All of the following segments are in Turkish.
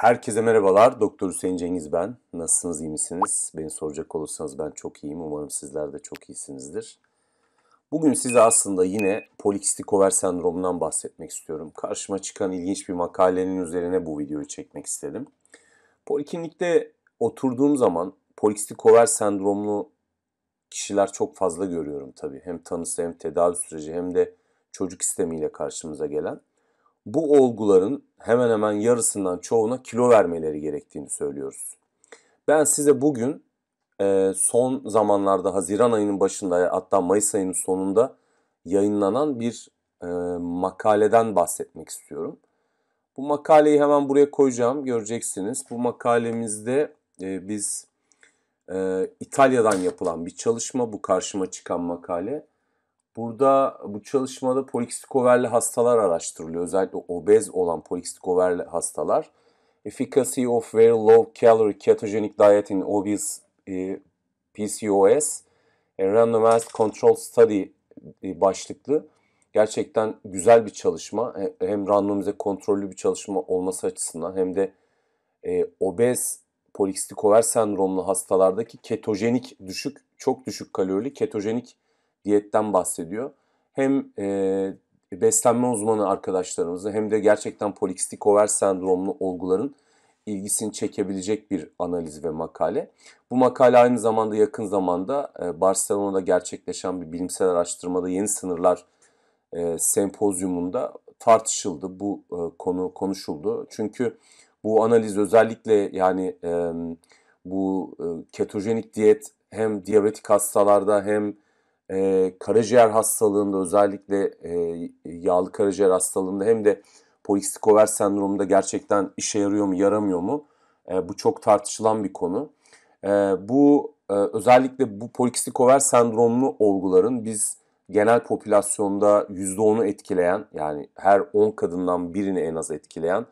Herkese merhabalar. Doktor Hüseyin Cengiz ben. Nasılsınız, iyi misiniz? Beni soracak olursanız ben çok iyiyim. Umarım sizler de çok iyisinizdir. Bugün size aslında yine polikistik over sendromundan bahsetmek istiyorum. Karşıma çıkan ilginç bir makalenin üzerine bu videoyu çekmek istedim. Poliklinikte oturduğum zaman polikistik over sendromlu kişiler çok fazla görüyorum tabii. Hem tanısı hem tedavi süreci hem de çocuk istemiyle karşımıza gelen bu olguların hemen hemen yarısından çoğuna kilo vermeleri gerektiğini söylüyoruz. Ben size bugün e, son zamanlarda Haziran ayının başında hatta Mayıs ayının sonunda yayınlanan bir e, makaleden bahsetmek istiyorum. Bu makaleyi hemen buraya koyacağım göreceksiniz. Bu makalemizde e, biz İtalya'dan yapılan bir çalışma bu karşıma çıkan makale. Burada bu çalışmada polikistik overli hastalar araştırılıyor. Özellikle obez olan polikistik overli hastalar. Efficacy of very low calorie ketogenic diet in obese e, PCOS a e, randomized control study e, başlıklı. Gerçekten güzel bir çalışma. E, hem randomize kontrollü bir çalışma olması açısından hem de e, obez polikistik over sendromlu hastalardaki ketojenik düşük, çok düşük kalorili ketojenik diyetten bahsediyor. Hem e, beslenme uzmanı arkadaşlarımızı hem de gerçekten polikistik over sendromlu olguların ilgisini çekebilecek bir analiz ve makale. Bu makale aynı zamanda yakın zamanda e, Barcelona'da gerçekleşen bir bilimsel araştırmada yeni sınırlar e, sempozyumunda tartışıldı. Bu e, konu konuşuldu. Çünkü bu analiz özellikle yani bu ketojenik diyet hem diyabetik hastalarda hem e, karaciğer hastalığında özellikle e, yağlı karaciğer hastalığında hem de polikistik over sendromunda gerçekten işe yarıyor mu yaramıyor mu? E, bu çok tartışılan bir konu. E, bu e, özellikle bu polikistik over sendromlu olguların biz genel popülasyonda %10'u etkileyen yani her 10 kadından birini en az etkileyen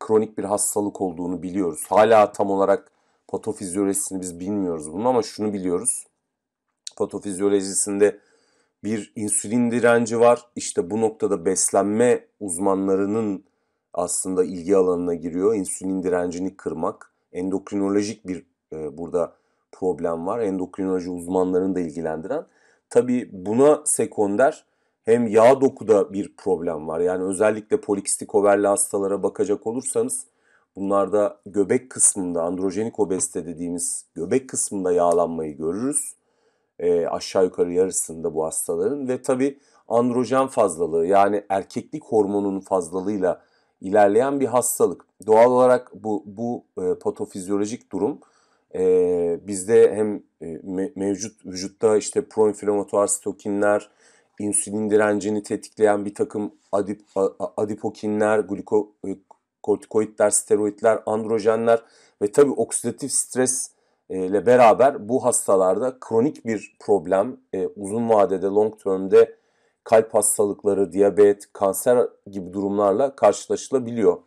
kronik bir hastalık olduğunu biliyoruz. Hala tam olarak patofizyolojisini biz bilmiyoruz bunu ama şunu biliyoruz patofizyolojisinde bir insülin direnci var. İşte bu noktada beslenme uzmanlarının aslında ilgi alanına giriyor. İnsülin direncini kırmak. Endokrinolojik bir e, burada problem var. Endokrinoloji uzmanlarını da ilgilendiren. Tabii buna sekonder hem yağ dokuda bir problem var. Yani özellikle polikistik overli hastalara bakacak olursanız bunlarda göbek kısmında androjenik obezite dediğimiz göbek kısmında yağlanmayı görürüz e, aşağı yukarı yarısında bu hastaların ve tabi androjen fazlalığı yani erkeklik hormonunun fazlalığıyla ilerleyen bir hastalık. Doğal olarak bu, bu e, patofizyolojik durum e, bizde hem e, me, mevcut vücutta işte proinflamatuar stokinler, insülin direncini tetikleyen bir takım adip, a, adipokinler, glukokortikoidler, e, steroidler, androjenler ve tabi oksidatif stres e, ile beraber bu hastalarda kronik bir problem, e, uzun vadede long term'de kalp hastalıkları, diyabet, kanser gibi durumlarla karşılaşılabiliyor.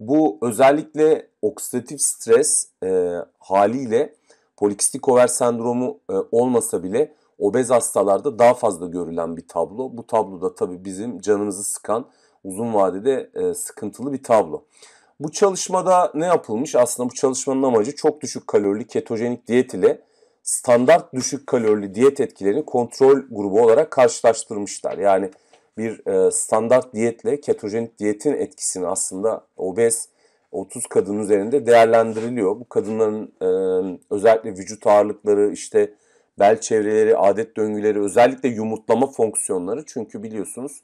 Bu özellikle oksidatif stres e, haliyle polikistik over sendromu e, olmasa bile obez hastalarda daha fazla görülen bir tablo. Bu tabloda tabii bizim canımızı sıkan uzun vadede e, sıkıntılı bir tablo. Bu çalışmada ne yapılmış? Aslında bu çalışmanın amacı çok düşük kalorili ketojenik diyet ile standart düşük kalorili diyet etkilerini kontrol grubu olarak karşılaştırmışlar. Yani bir e, standart diyetle ketojenik diyetin etkisini aslında obez 30 kadın üzerinde değerlendiriliyor. Bu kadınların e, özellikle vücut ağırlıkları, işte bel çevreleri, adet döngüleri, özellikle yumurtlama fonksiyonları. Çünkü biliyorsunuz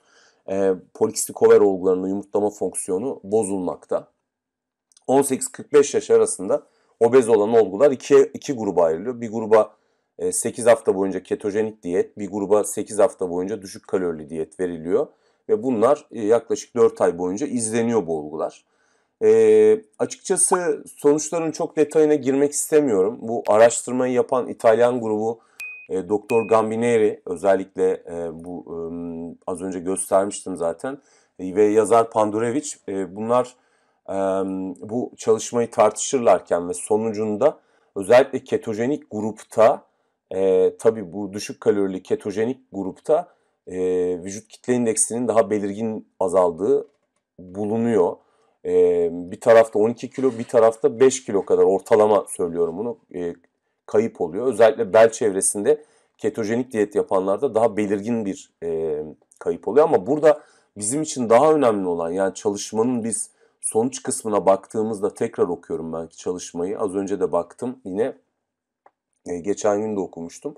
e, polikistik over olgularının yumurtlama fonksiyonu bozulmakta. 18-45 yaş arasında obez olan olgular iki, iki gruba ayrılıyor. Bir gruba 8 e, hafta boyunca ketojenik diyet, bir gruba 8 hafta boyunca düşük kalorili diyet veriliyor. Ve bunlar e, yaklaşık 4 ay boyunca izleniyor bu olgular. E, açıkçası sonuçların çok detayına girmek istemiyorum. Bu araştırmayı yapan İtalyan grubu e, Doktor Gambineri özellikle e, bu e, az önce göstermiştim zaten e, ve yazar Pandurevic e, bunlar bu çalışmayı tartışırlarken ve sonucunda özellikle ketojenik grupta e, tabii bu düşük kalorili ketojenik grupta vücut kitle indeksinin daha belirgin azaldığı bulunuyor. bir tarafta 12 kilo bir tarafta 5 kilo kadar ortalama söylüyorum bunu kayıp oluyor. Özellikle bel çevresinde ketojenik diyet yapanlarda daha belirgin bir kayıp oluyor. Ama burada bizim için daha önemli olan yani çalışmanın biz sonuç kısmına baktığımızda tekrar okuyorum ben çalışmayı. Az önce de baktım yine e, geçen gün de okumuştum.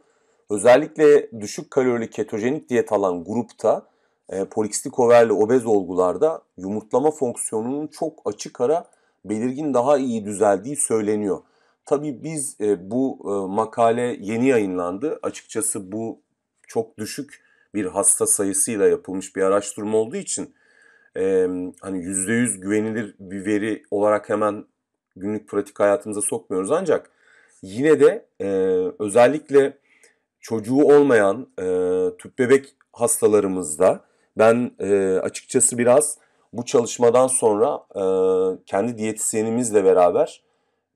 Özellikle düşük kalorili ketojenik diyet alan grupta e, polikistik overli obez olgularda yumurtlama fonksiyonunun çok açık ara belirgin daha iyi düzeldiği söyleniyor. tabi biz e, bu e, makale yeni yayınlandı. Açıkçası bu çok düşük bir hasta sayısıyla yapılmış bir araştırma olduğu için e, hani %100 güvenilir bir veri olarak hemen günlük pratik hayatımıza sokmuyoruz ancak yine de e, özellikle çocuğu olmayan e, tüp bebek hastalarımızda ben e, açıkçası biraz bu çalışmadan sonra e, kendi diyetisyenimizle beraber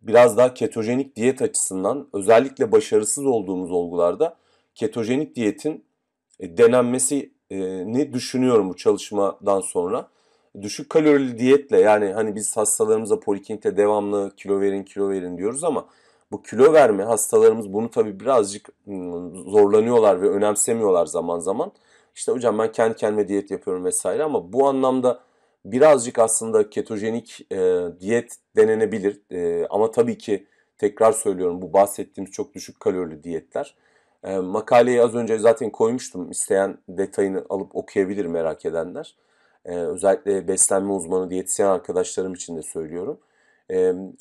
biraz daha ketojenik diyet açısından özellikle başarısız olduğumuz olgularda ketojenik diyetin e, denenmesi ee, ne düşünüyorum bu çalışmadan sonra. Düşük kalorili diyetle yani hani biz hastalarımıza polikinte devamlı kilo verin kilo verin diyoruz ama bu kilo verme hastalarımız bunu tabi birazcık zorlanıyorlar ve önemsemiyorlar zaman zaman. İşte hocam ben kendi kendime diyet yapıyorum vesaire ama bu anlamda birazcık aslında ketojenik e, diyet denenebilir. E, ama tabii ki tekrar söylüyorum bu bahsettiğimiz çok düşük kalorili diyetler e, makaleyi az önce zaten koymuştum. İsteyen detayını alıp okuyabilir merak edenler. E, özellikle beslenme uzmanı diyetisyen arkadaşlarım için de söylüyorum. E,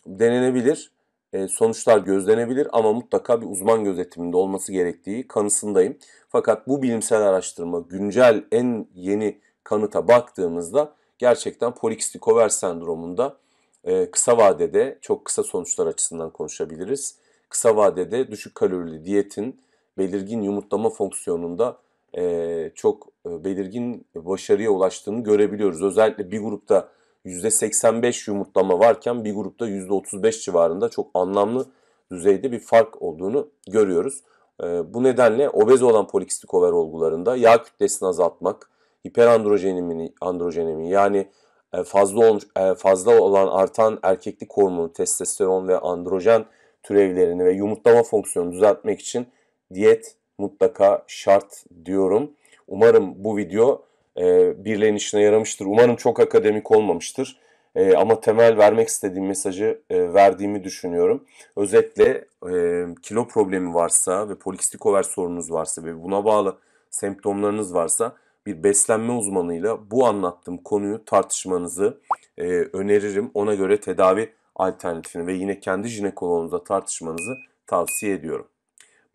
denenebilir, e, sonuçlar gözlenebilir ama mutlaka bir uzman gözetiminde olması gerektiği kanısındayım. Fakat bu bilimsel araştırma güncel en yeni kanıta baktığımızda gerçekten polikistik over sendromunda e, kısa vadede çok kısa sonuçlar açısından konuşabiliriz. Kısa vadede düşük kalorili diyetin belirgin yumurtlama fonksiyonunda e, çok e, belirgin başarıya ulaştığını görebiliyoruz. Özellikle bir grupta %85 yumurtlama varken bir grupta %35 civarında çok anlamlı düzeyde bir fark olduğunu görüyoruz. E, bu nedenle obez olan polikistik over olgularında yağ kütlesini azaltmak, hiperandrojenimini, androjenemi yani e, fazla olmuş, fazla olan artan erkeklik hormonu, testosteron ve androjen türevlerini ve yumurtlama fonksiyonunu düzeltmek için diyet mutlaka şart diyorum. Umarım bu video e, birilerinin işine yaramıştır. Umarım çok akademik olmamıştır. E, ama temel vermek istediğim mesajı e, verdiğimi düşünüyorum. Özetle e, kilo problemi varsa ve polikistik over sorunuz varsa ve buna bağlı semptomlarınız varsa bir beslenme uzmanıyla bu anlattığım konuyu tartışmanızı e, öneririm. Ona göre tedavi alternatifini ve yine kendi jinekoloğunuzla tartışmanızı tavsiye ediyorum.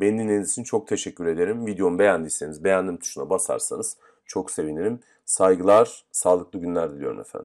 Beni dinlediğiniz için çok teşekkür ederim. Videomu beğendiyseniz beğendim tuşuna basarsanız çok sevinirim. Saygılar, sağlıklı günler diliyorum efendim.